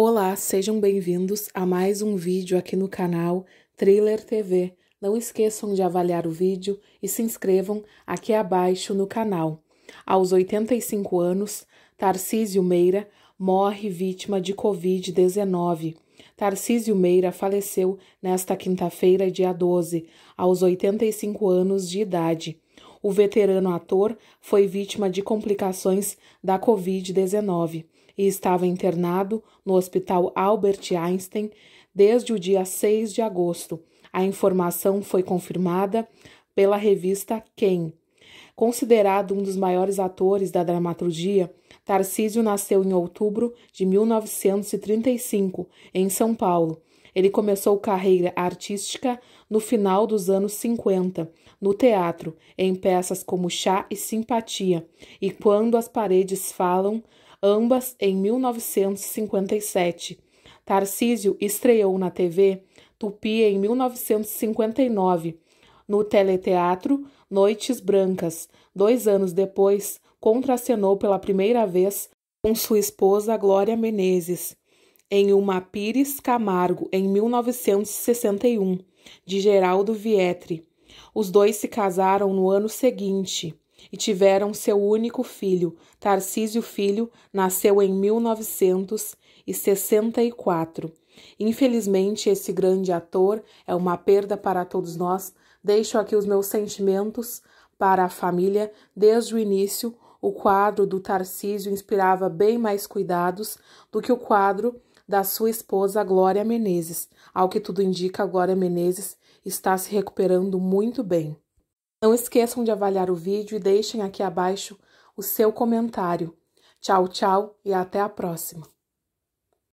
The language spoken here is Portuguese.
Olá, sejam bem-vindos a mais um vídeo aqui no canal Trailer TV. Não esqueçam de avaliar o vídeo e se inscrevam aqui abaixo no canal. Aos 85 anos, Tarcísio Meira morre vítima de Covid-19. Tarcísio Meira faleceu nesta quinta-feira, dia 12, aos 85 anos de idade. O veterano ator foi vítima de complicações da Covid-19 e estava internado no Hospital Albert Einstein desde o dia 6 de agosto. A informação foi confirmada pela revista Quem. Considerado um dos maiores atores da dramaturgia, Tarcísio nasceu em outubro de 1935, em São Paulo. Ele começou carreira artística no final dos anos 50, no teatro, em peças como Chá e Simpatia, e Quando as Paredes Falam, ambas em 1957. Tarcísio estreou na TV Tupi em 1959, no teleteatro Noites Brancas. Dois anos depois, contracenou pela primeira vez com sua esposa Glória Menezes em uma Pires Camargo em 1961, de Geraldo Vietri. Os dois se casaram no ano seguinte e tiveram seu único filho, Tarcísio Filho, nasceu em 1964. Infelizmente, esse grande ator é uma perda para todos nós. Deixo aqui os meus sentimentos para a família. Desde o início, o quadro do Tarcísio inspirava bem mais cuidados do que o quadro da sua esposa Glória Menezes. Ao que tudo indica, Glória Menezes está se recuperando muito bem. Não esqueçam de avaliar o vídeo e deixem aqui abaixo o seu comentário. Tchau, tchau e até a próxima!